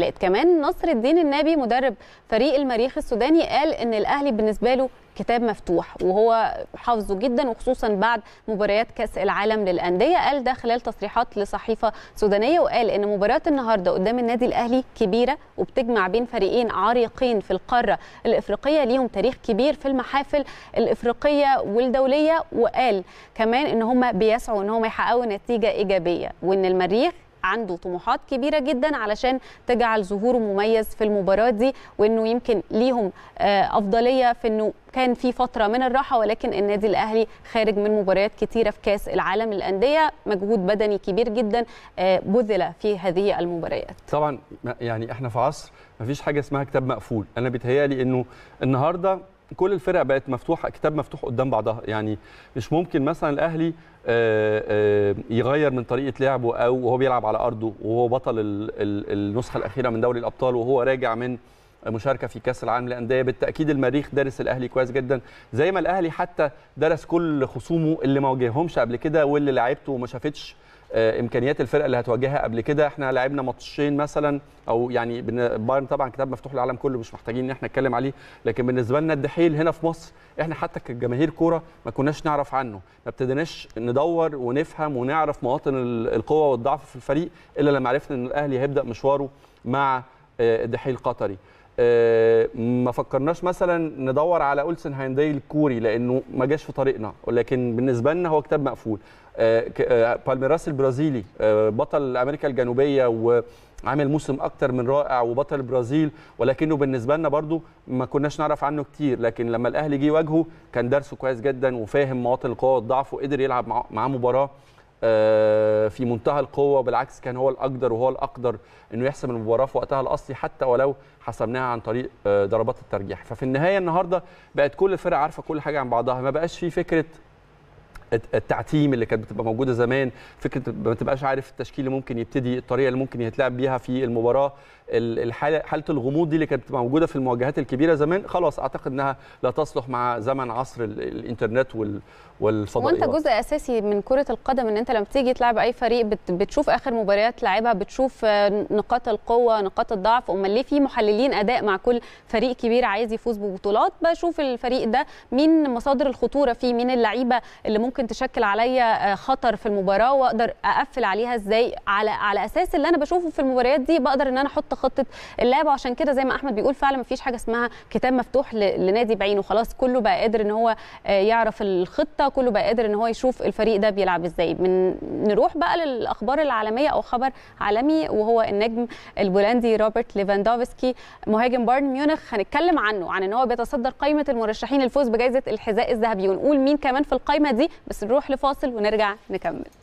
لقيت كمان نصر الدين النبي مدرب فريق المريخ السوداني قال ان الاهلي بالنسبه له كتاب مفتوح وهو حافظه جدا وخصوصا بعد مباريات كاس العالم للانديه قال ده خلال تصريحات لصحيفه سودانيه وقال ان مباراه النهارده قدام النادي الاهلي كبيره وبتجمع بين فريقين عريقين في القاره الافريقيه ليهم تاريخ كبير في المحافل الافريقيه والدوليه وقال كمان ان هم بيسعوا ان هم يحققوا نتيجه ايجابيه وان المريخ عنده طموحات كبيره جدا علشان تجعل ظهوره مميز في المباراه دي وانه يمكن ليهم آه، افضليه في انه كان في فتره من الراحه ولكن النادي الاهلي خارج من مباريات كثيره في كاس العالم للانديه مجهود بدني كبير جدا آه، بذل في هذه المباريات طبعا يعني احنا في عصر ما فيش حاجه اسمها كتاب مقفول انا بيتهيالي انه النهارده كل الفرق بقت مفتوحه كتاب مفتوح قدام بعضها يعني مش ممكن مثلا الاهلي آه، آه، يغير من طريقه لعبه او وهو بيلعب على ارضه وهو بطل النسخه الاخيره من دوري الابطال وهو راجع من مشاركه في كاس العالم للانديه بالتاكيد المريخ دارس الاهلي كويس جدا زي ما الاهلي حتى درس كل خصومه اللي ما واجههمش قبل كده واللي لعبته وما شافتش آه، امكانيات الفرقه اللي هتواجهها قبل كده احنا لعبنا ماتشين مثلا او يعني بايرن طبعا كتاب مفتوح للعالم كله مش محتاجين ان احنا نتكلم عليه لكن بالنسبه لنا الدحيل هنا في مصر احنا حتى كجماهير كوره ما كناش نعرف عنه ما ابتديناش ندور ونفهم ونعرف مواطن القوه والضعف في الفريق الا لما عرفنا ان الاهلي هيبدا مشواره مع الدحيل آه، القطري آه، ما فكرناش مثلا ندور على اولسن هاينداي الكوري لانه ما جاش في طريقنا ولكن بالنسبه لنا هو كتاب مقفول آه، آه، بالميراس البرازيلي بطل امريكا الجنوبيه وعامل موسم اكتر من رائع وبطل البرازيل ولكنه بالنسبه لنا برضو ما كناش نعرف عنه كتير لكن لما الاهلي جه واجهه كان درسه كويس جدا وفاهم مواطن القوه والضعف وقدر يلعب معاه مباراه آه، في منتهى القوه وبالعكس كان هو الاقدر وهو الاقدر انه يحسم المباراه في وقتها الاصلي حتى ولو حسمناها عن طريق آه، ضربات الترجيح ففي النهايه النهارده بقت كل الفرق عارفه كل حاجه عن بعضها ما بقاش في فكره التعتيم اللي كانت بتبقى موجوده زمان فكره ما تبقاش عارف التشكيل اللي ممكن يبتدي الطريقه اللي ممكن يتلعب بيها في المباراه الحاله حاله الغموض دي اللي كانت بتبقى موجوده في المواجهات الكبيره زمان خلاص اعتقد انها لا تصلح مع زمن عصر الانترنت وال والفضائيات وانت أيوة. جزء اساسي من كره القدم ان انت لما بتيجي تلعب اي فريق بتشوف اخر مباريات لعبها بتشوف آه، نقاط القوه نقاط الضعف امال ليه في محللين اداء مع كل فريق كبير عايز يفوز ببطولات بشوف الفريق ده مين مصادر الخطوره فيه مين اللعيبه اللي ممكن ممكن تشكل عليا آه، خطر في المباراه واقدر اقفل عليها ازاي على على اساس اللي انا بشوفه في المباريات دي بقدر ان انا احط خطه اللعب وعشان كده زي ما احمد بيقول فعلا ما فيش حاجه اسمها كتاب مفتوح لنادي بعينه خلاص كله بقى قادر ان هو آه، يعرف الخطه كله بقى قادر ان هو يشوف الفريق ده بيلعب ازاي من نروح بقى للاخبار العالميه او خبر عالمي وهو النجم البولندي روبرت ليفاندوفسكي مهاجم بايرن ميونخ هنتكلم عنه عن ان هو بيتصدر قائمه المرشحين للفوز بجائزه الحذاء الذهبي ونقول مين كمان في القائمه دي بس نروح لفاصل ونرجع نكمل